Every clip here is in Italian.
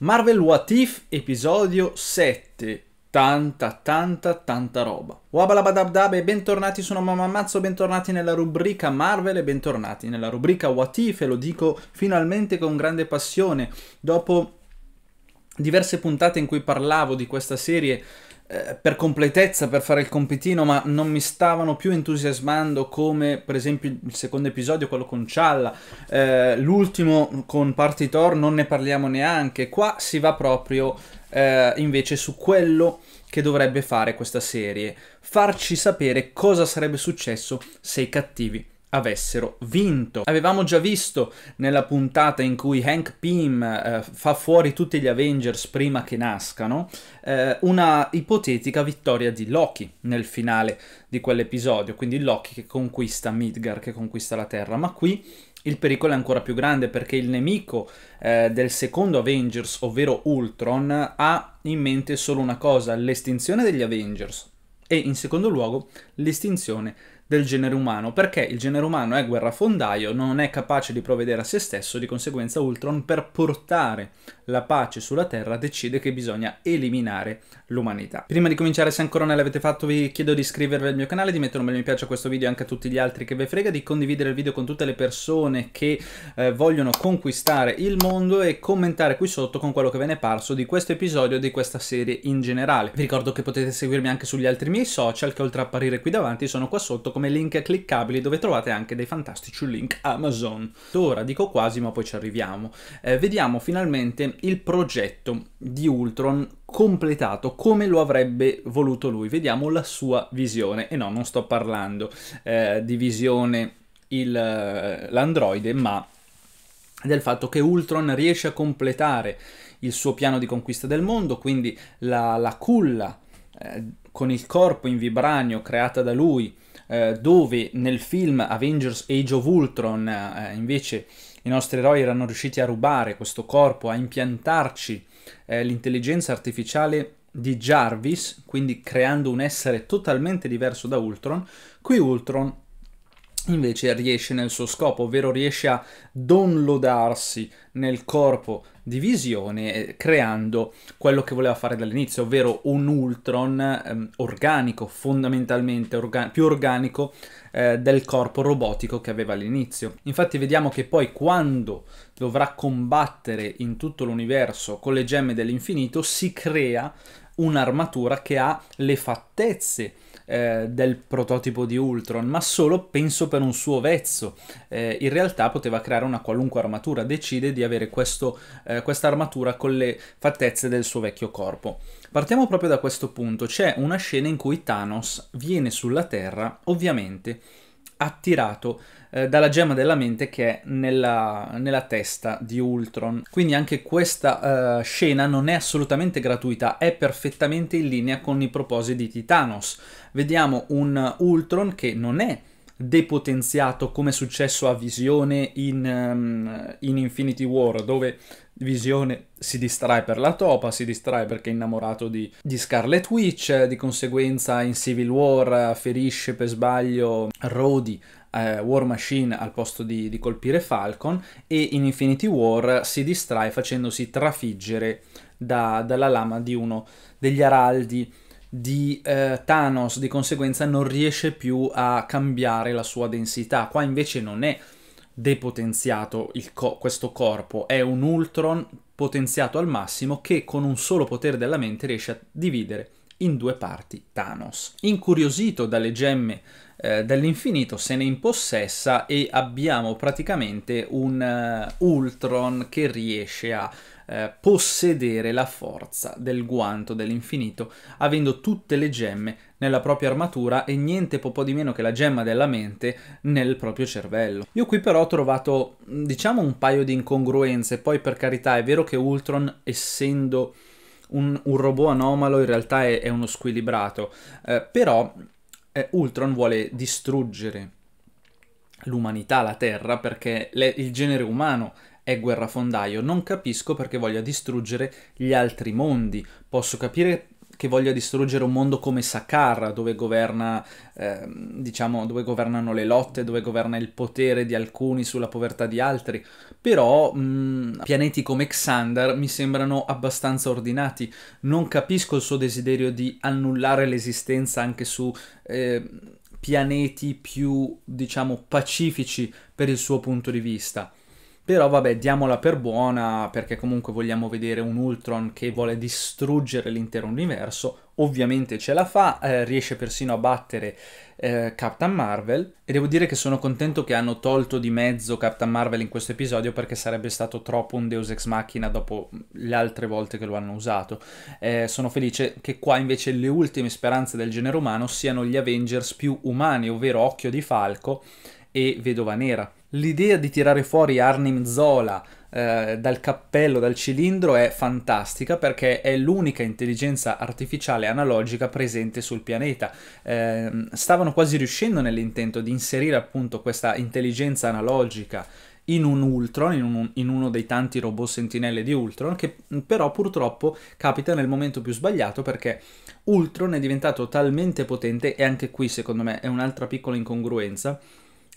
Marvel What If, episodio 7. Tanta, tanta, tanta roba. Wabalabadabdab e bentornati, sono Mamma Mazzo, bentornati nella rubrica Marvel e bentornati nella rubrica What If e lo dico finalmente con grande passione. Dopo diverse puntate in cui parlavo di questa serie eh, per completezza, per fare il compitino, ma non mi stavano più entusiasmando come per esempio il secondo episodio, quello con Challa, eh, l'ultimo con Partitor non ne parliamo neanche, qua si va proprio eh, invece su quello che dovrebbe fare questa serie, farci sapere cosa sarebbe successo se i cattivi avessero vinto. Avevamo già visto nella puntata in cui Hank Pym eh, fa fuori tutti gli Avengers prima che nascano eh, una ipotetica vittoria di Loki nel finale di quell'episodio, quindi Loki che conquista Midgar, che conquista la Terra, ma qui il pericolo è ancora più grande perché il nemico eh, del secondo Avengers, ovvero Ultron, ha in mente solo una cosa, l'estinzione degli Avengers e in secondo luogo l'estinzione del genere umano, perché il genere umano è guerrafondaio, non è capace di provvedere a se stesso, di conseguenza Ultron per portare la pace sulla Terra decide che bisogna eliminare l'umanità. Prima di cominciare, se ancora non l'avete fatto, vi chiedo di iscrivervi al mio canale, di mettere un bel mi piace a questo video e anche a tutti gli altri che ve frega, di condividere il video con tutte le persone che eh, vogliono conquistare il mondo e commentare qui sotto con quello che ve ne è parso di questo episodio e di questa serie in generale. Vi ricordo che potete seguirmi anche sugli altri miei social che oltre a apparire qui davanti sono qua sotto come link cliccabili dove trovate anche dei fantastici link Amazon. Ora dico quasi ma poi ci arriviamo. Eh, vediamo finalmente il progetto di Ultron completato come lo avrebbe voluto lui. Vediamo la sua visione. E eh no, non sto parlando eh, di visione eh, l'androide ma del fatto che Ultron riesce a completare il suo piano di conquista del mondo, quindi la, la culla eh, con il corpo in vibranio creata da lui eh, dove nel film Avengers Age of Ultron eh, invece i nostri eroi erano riusciti a rubare questo corpo, a impiantarci eh, l'intelligenza artificiale di Jarvis, quindi creando un essere totalmente diverso da Ultron, qui Ultron invece riesce nel suo scopo, ovvero riesce a downloadarsi nel corpo di visione eh, creando quello che voleva fare dall'inizio, ovvero un Ultron ehm, organico, fondamentalmente organ- più organico eh, del corpo robotico che aveva all'inizio. Infatti vediamo che poi quando dovrà combattere in tutto l'universo con le gemme dell'infinito si crea un'armatura che ha le fattezze eh, del prototipo di Ultron, ma solo penso per un suo vezzo. Eh, in realtà poteva creare una qualunque armatura, decide di avere questo, eh, questa armatura con le fattezze del suo vecchio corpo. Partiamo proprio da questo punto, c'è una scena in cui Thanos viene sulla Terra, ovviamente attirato eh, dalla gemma della mente che è nella, nella testa di Ultron. Quindi anche questa eh, scena non è assolutamente gratuita, è perfettamente in linea con i propositi di Thanos. Vediamo un Ultron che non è depotenziato come è successo a Visione in, um, in Infinity War, dove Visione si distrae per la topa, si distrae perché è innamorato di, di, Scarlet Witch, di conseguenza in Civil War ferisce per sbaglio Rhodey, eh, War Machine al posto di, di, colpire Falcon e in Infinity War si distrae facendosi trafiggere da, dalla lama di uno degli araldi di eh, Thanos, di conseguenza non riesce più a cambiare la sua densità. Qua invece non è depotenziato co- questo corpo, è un Ultron potenziato al massimo che con un solo potere della mente riesce a dividere in due parti Thanos. Incuriosito dalle gemme eh, dell'infinito se ne impossessa e abbiamo praticamente un uh, Ultron che riesce a eh, possedere la forza del guanto dell'infinito avendo tutte le gemme nella propria armatura e niente po' di meno che la gemma della mente nel proprio cervello. Io qui però ho trovato diciamo un paio di incongruenze, poi per carità è vero che Ultron essendo un, un robot anomalo in realtà è, è uno squilibrato, eh, però eh, Ultron vuole distruggere l'umanità, la Terra, perché le, il genere umano è guerrafondaio. Non capisco perché voglia distruggere gli altri mondi. Posso capire che voglia distruggere un mondo come Saqqara, dove, governa, eh, diciamo, dove governano le lotte, dove governa il potere di alcuni sulla povertà di altri, però mh, pianeti come Xander mi sembrano abbastanza ordinati, non capisco il suo desiderio di annullare l'esistenza anche su... Eh, pianeti più, diciamo, pacifici per il suo punto di vista. Però vabbè, diamola per buona perché comunque vogliamo vedere un Ultron che vuole distruggere l'intero universo. Ovviamente ce la fa, eh, riesce persino a battere eh, Captain Marvel e devo dire che sono contento che hanno tolto di mezzo Captain Marvel in questo episodio perché sarebbe stato troppo un Deus Ex Machina dopo le altre volte che lo hanno usato. Eh, sono felice che qua invece le ultime speranze del genere umano siano gli Avengers più umani, ovvero Occhio di Falco e Vedova Nera L'idea di tirare fuori Arnim Zola eh, dal cappello, dal cilindro, è fantastica perché è l'unica intelligenza artificiale analogica presente sul pianeta. Eh, stavano quasi riuscendo nell'intento di inserire appunto questa intelligenza analogica in un Ultron, in, un, in, uno dei tanti robot sentinelle di Ultron, che mm, però purtroppo capita nel momento più sbagliato perché Ultron è diventato talmente potente, e anche qui secondo me è un'altra piccola incongruenza,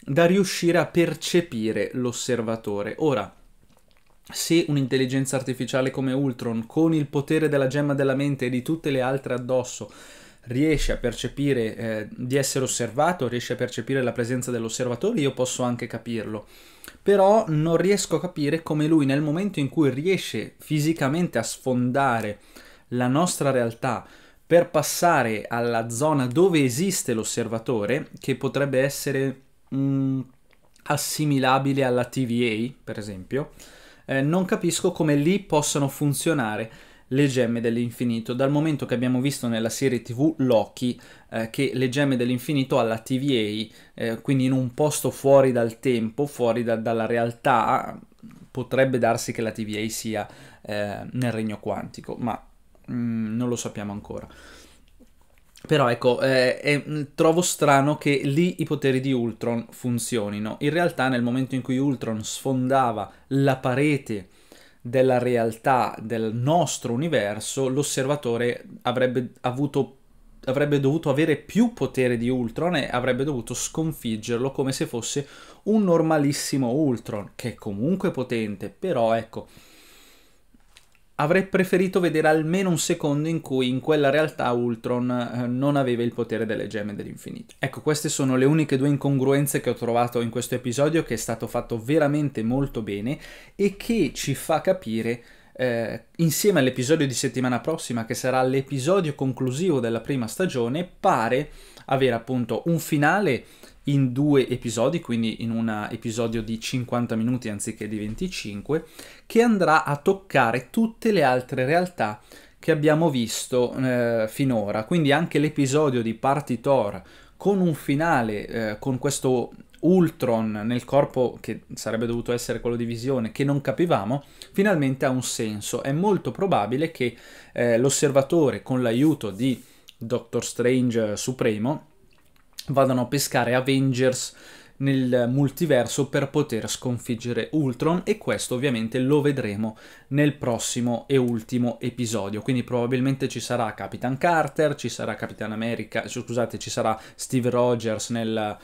da riuscire a percepire l'osservatore. Ora, se un'intelligenza artificiale come Ultron, con il potere della gemma della mente e di tutte le altre addosso, riesce a percepire eh, di essere osservato, riesce a percepire la presenza dell'osservatore, io posso anche capirlo. Però non riesco a capire come lui nel momento in cui riesce fisicamente a sfondare la nostra realtà per passare alla zona dove esiste l'osservatore, che potrebbe essere mh, mm, assimilabile alla TVA, per esempio, eh, non capisco come lì possano funzionare le gemme dell'infinito, dal momento che abbiamo visto nella serie TV Loki eh, che le gemme dell'infinito alla TVA, eh, quindi in un posto fuori dal tempo, fuori da, dalla realtà, potrebbe darsi che la TVA sia eh, nel regno quantico, ma mh, mm, non lo sappiamo ancora. Però ecco, eh, è, mm, trovo strano che lì i poteri di Ultron funzionino. In realtà nel momento in cui Ultron sfondava la parete della realtà del nostro universo, l'osservatore avrebbe, avrebbe dovuto avere più potere di Ultron e avrebbe dovuto sconfiggerlo come se fosse un normalissimo Ultron, che è comunque potente, però ecco avrei preferito vedere almeno un secondo in cui in quella realtà Ultron eh, non aveva il potere delle gemme dell'infinito. Ecco, queste sono le uniche due incongruenze che ho trovato in questo episodio che è stato fatto veramente molto bene e che ci fa capire eh, insieme all'episodio di settimana prossima, che sarà l'episodio conclusivo della prima stagione, pare avere appunto un finale in due episodi, quindi in un episodio di 50 minuti anziché di 25, che andrà a toccare tutte le altre realtà che abbiamo visto eh, finora. Quindi anche l'episodio di Party Thor con un finale, eh, con questo Ultron nel corpo che sarebbe dovuto essere quello di visione che non capivamo, finalmente ha un senso. È molto probabile che eh, l'osservatore, con l'aiuto di Doctor Strange Supremo, vadano a pescare Avengers nel multiverso per poter sconfiggere Ultron e questo ovviamente lo vedremo nel prossimo e ultimo episodio. Quindi probabilmente ci sarà Capitan Carter, ci sarà Capitan America, eh, scusate, ci sarà Steve Rogers nel,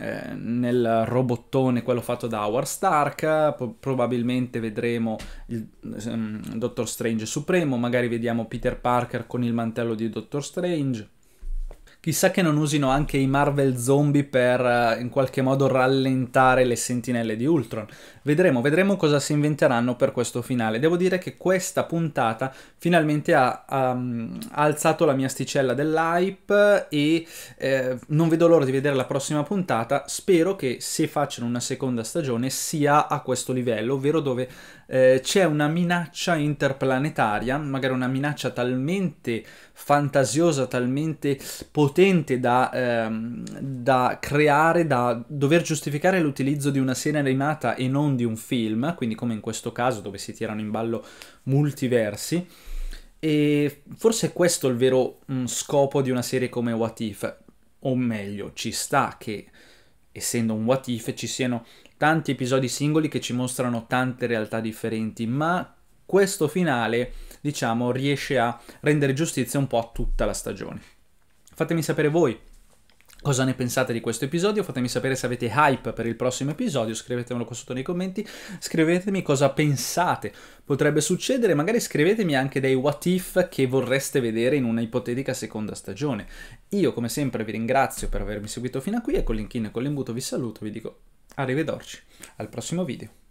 eh, nel robottone quello fatto da Howard Stark, P probabilmente vedremo il um, Doctor Strange Supremo, magari vediamo Peter Parker con il mantello di Doctor Strange Chissà che non usino anche i Marvel zombie per eh, in qualche modo rallentare le sentinelle di Ultron. Vedremo, vedremo cosa si inventeranno per questo finale. Devo dire che questa puntata finalmente ha, ha, mm, ha alzato la mia sticella dell'hype e eh, non vedo l'ora di vedere la prossima puntata. Spero che se facciano una seconda stagione sia a questo livello, ovvero dove eh, c'è una minaccia interplanetaria, magari una minaccia talmente fantasiosa, talmente potente da, ehm, da creare, da dover giustificare l'utilizzo di una serie animata e non di un film, quindi come in questo caso dove si tirano in ballo multiversi. E forse è questo il vero mh, mm, scopo di una serie come What If, o meglio, ci sta che essendo un what if, ci siano tanti episodi singoli che ci mostrano tante realtà differenti, ma questo finale, diciamo, riesce a rendere giustizia un po' a tutta la stagione. Fatemi sapere voi Cosa ne pensate di questo episodio? Fatemi sapere se avete hype per il prossimo episodio, scrivetemelo qua sotto nei commenti, scrivetemi cosa pensate potrebbe succedere, magari scrivetemi anche dei what if che vorreste vedere in una ipotetica seconda stagione. Io come sempre vi ringrazio per avermi seguito fino a qui e con l'inchino e con l'imbuto vi saluto, vi dico arrivederci al prossimo video.